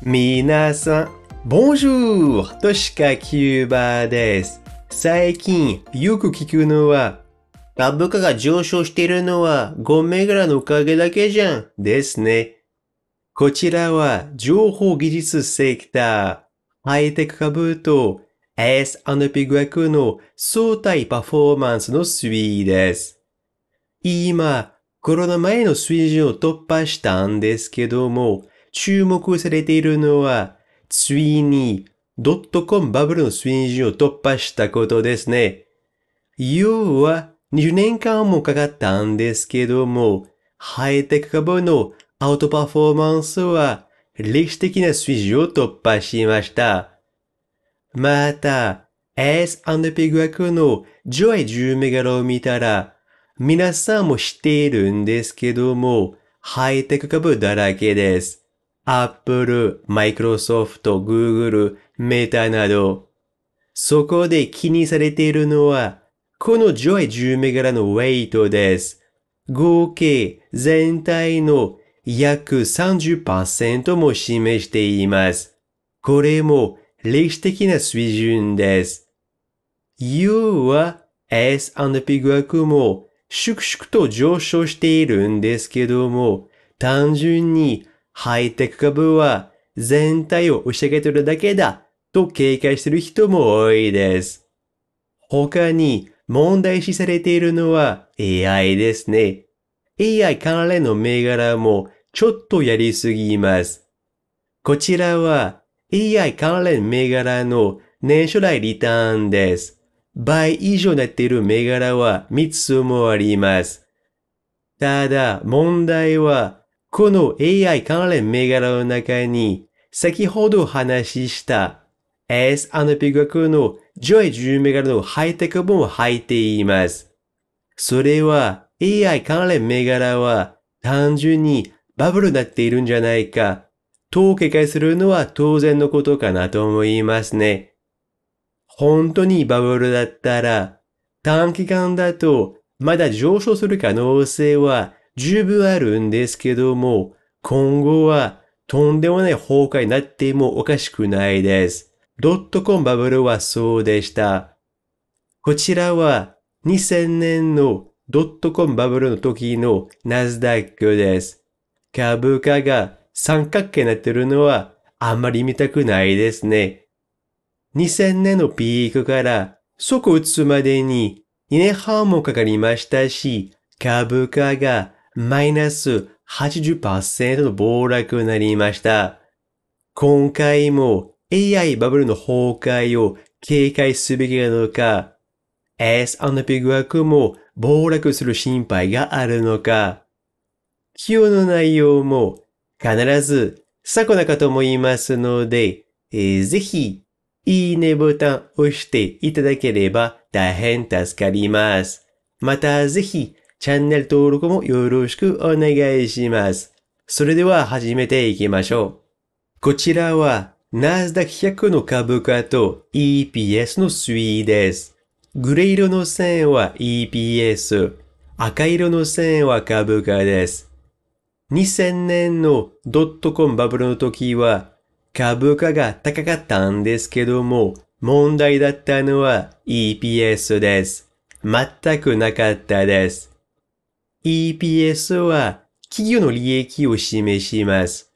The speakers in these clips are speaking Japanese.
皆さん、Bonjour! としかキューバです。最近よく聞くのは、株価が上昇しているのは5銘柄のおかげだけじゃんですね。こちらは情報技術セクター、ハイテク株と S&P500 の相対パフォーマンスの推移です。今、コロナ前の水準を突破したんですけども、注目されているのは、ついにドットコムバブルの水準を突破したことですね。要は20年間もかかったんですけども、ハイテク株のアウトパフォーマンスは歴史的な水準を突破しました。また、S&P 額の上位10メガロを見たら、皆さんも知っているんですけども、ハイテク株だらけです。Apple、Microsoft、Google、Meta など、そこで気にされているのは、この上位10銘柄のウェイトです。合計全体の約30%も示しています。これも歴史的な水準です。要は S&P 額も粛々と上昇しているんですけども、単純にハイテク株は全体を押し上げてるだけだと警戒してる人も多いです。他に問題視されているのは AI ですね。AI 関連の銘柄もちょっとやりすぎます。こちらは AI 関連銘柄の年初来リターンです。倍以上になっている銘柄は3つもあります。ただ問題はこの AI 関連銘柄の中に、先ほど話した S&P 学の上位10銘柄のハイテク本を入っています。それは AI 関連銘柄は単純にバブルになっているんじゃないか、と警戒するのは当然のことかなと思いますね。本当にバブルだったら、短期間だとまだ上昇する可能性は十分あるんですけども、今後はとんでもない崩壊になってもおかしくないです。ドットコンバブルはそうでした。こちらは2000年のドットコンバブルの時のナスダックです。株価が三角形になってるのはあんまり見たくないですね。2000年のピークから即打つまでに2年半もかかりましたし、株価がマイナス80%の暴落になりました。今回も AI バブルの崩壊を警戒すべきなのか、S&P ワークも暴落する心配があるのか、今日の内容も必ず参考なかと思いますので、えー、ぜひ、いいねボタンを押していただければ大変助かります。またぜひ、チャンネル登録もよろしくお願いします。それでは始めていきましょう。こちらは、ナスダック100の株価と EPS の推移です。グレー色の線は EPS、赤色の線は株価です。2000年のドットコンバブルの時は株価が高かったんですけども、問題だったのは EPS です。全くなかったです。EPS は企業の利益を示します。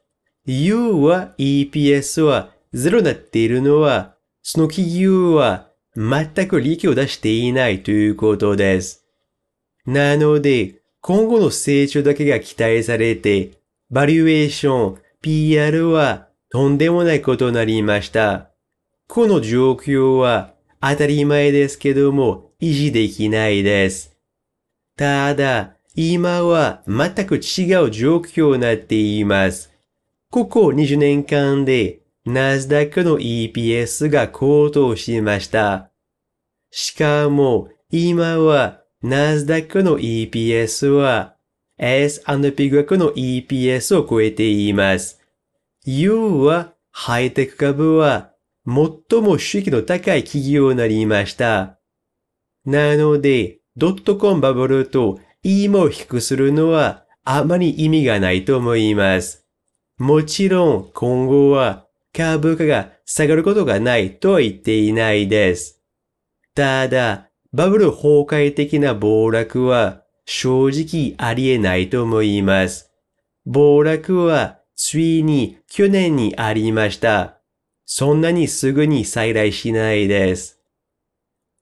U は EPS は0になっているのは、その企業は全く利益を出していないということです。なので、今後の成長だけが期待されて、バリュエーション、PR はとんでもないことになりました。この状況は当たり前ですけども維持できないです。ただ、今は全く違う状況になっています。ここ20年間でナスダックの EPS が高騰しました。しかも今はナスダックの EPS は S&P 額の EPS を超えています。要はハイテク株は最も収益の高い企業になりました。なので、ドットコンバブルといも低くするのはあまり意味がないと思います。もちろん今後は株価が下がることがないとは言っていないです。ただ、バブル崩壊的な暴落は正直ありえないと思います。暴落はついに去年にありました。そんなにすぐに再来しないです。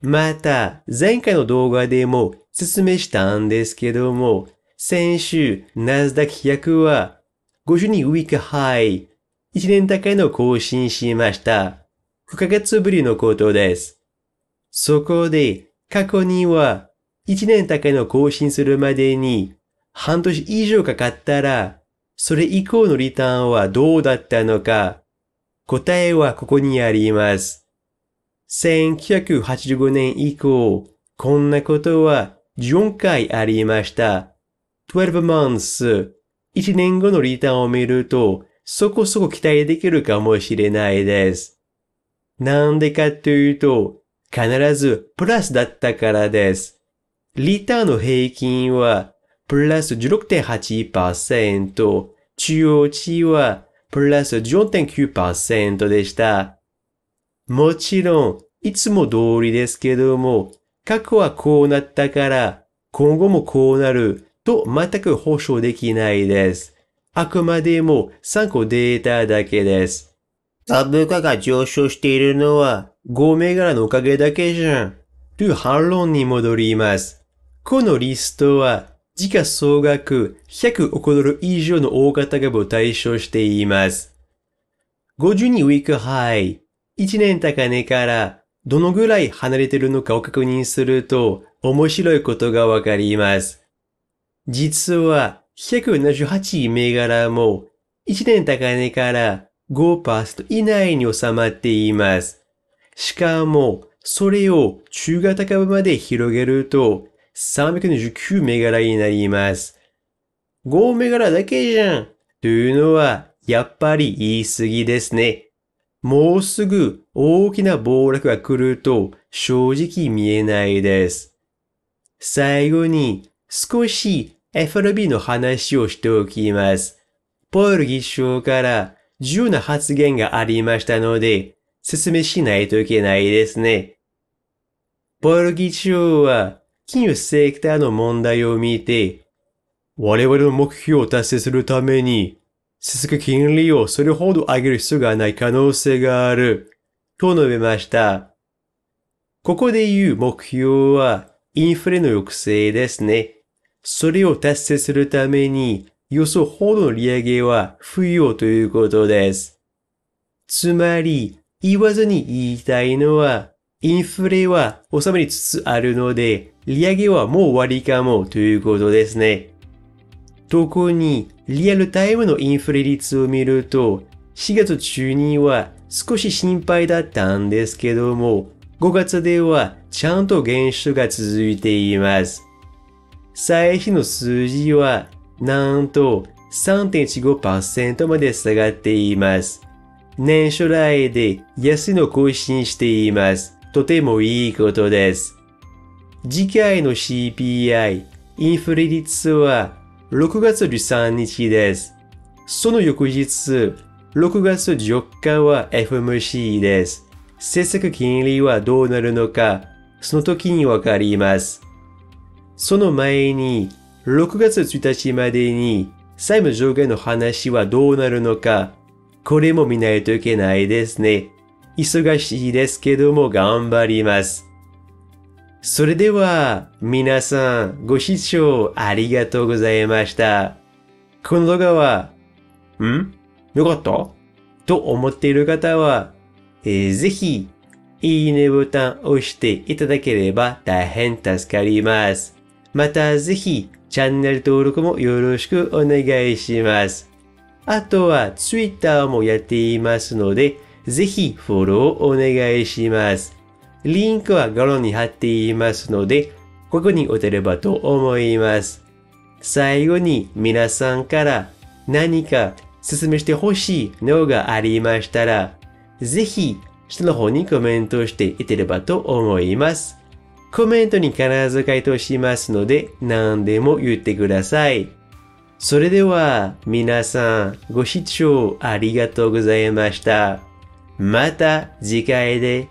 また、前回の動画でも説明したんですけども、先週、ナスダック100は52ウィークハイ、1年高いの更新しました。5ヶ月ぶりのことです。そこで、過去には1年高いの更新するまでに半年以上かかったら、それ以降のリターンはどうだったのか、答えはここにあります。1985年以降、こんなことは4回ありました。12 months 1年後のリターンを見ると、そこそこ期待できるかもしれないです。なんでかというと、必ずプラスだったからです。リターンの平均は、プラス16.8%、中央値はプラス4.9%でした。もちろん、いつも通りですけども、過去はこうなったから、今後もこうなると全く保証できないです。あくまでも参考データだけです。株価が上昇しているのは5銘柄のおかげだけじゃん。という反論に戻ります。このリストは時価総額100億ドル以上の大型株を対象しています。52ウィークハイ、1年高値からどのぐらい離れてるのかを確認すると面白いことがわかります。実は178銘柄も1年高値から5%以内に収まっています。しかも、それを中型株まで広げると329銘柄になります。5銘柄だけじゃんというのはやっぱり言い過ぎですね。もうすぐ大きな暴落が来ると正直見えないです。最後に少し FRB の話をしておきます。ポール議長から重な発言がありましたので、説明しないといけないですね。ポール議長は、金融セクターの問題を見て、我々の目標を達成するために、続く金利をそれほど上げる必要がない可能性があると述べました。ここで言う目標はインフレの抑制ですね。それを達成するために予想ほどの利上げは不要ということです。つまり、言わずに言いたいのは、インフレは収まりつつあるので、利上げはもう終わりかもということですね。特にリアルタイムのインフレ率を見ると、4月中には少し心配だったんですけども、5月ではちゃんと減少が続いています。最費の数字は、なんと3.15%まで下がっています。年初来で安いの更新しています。とてもいいことです。次回の CPI、インフレ率は6月13日です。その翌日、6月14日は FMC です。政策金利はどうなるのか、その時にわかります。その前に、6月1日までに債務上限の話はどうなるのか、これも見ないといけないですね。忙しいですけども頑張ります。それでは、皆さん、ご視聴ありがとうございました。この動画は、んよかったと思っている方は、えー、ぜひ、いいねボタンを押していただければ大変助かります。またぜひ、チャンネル登録もよろしくお願いします。あとは、Twitter もやっていますので、ぜひフォローお願いします。リンクは画論に貼っていますので、ここに打てればと思います。最後に皆さんから何か説明してほしいのがありましたら、ぜひ下の方にコメントしていければと思います。コメントに必ず回答しますので何でも言ってください。それでは皆さんご視聴ありがとうございました。また次回で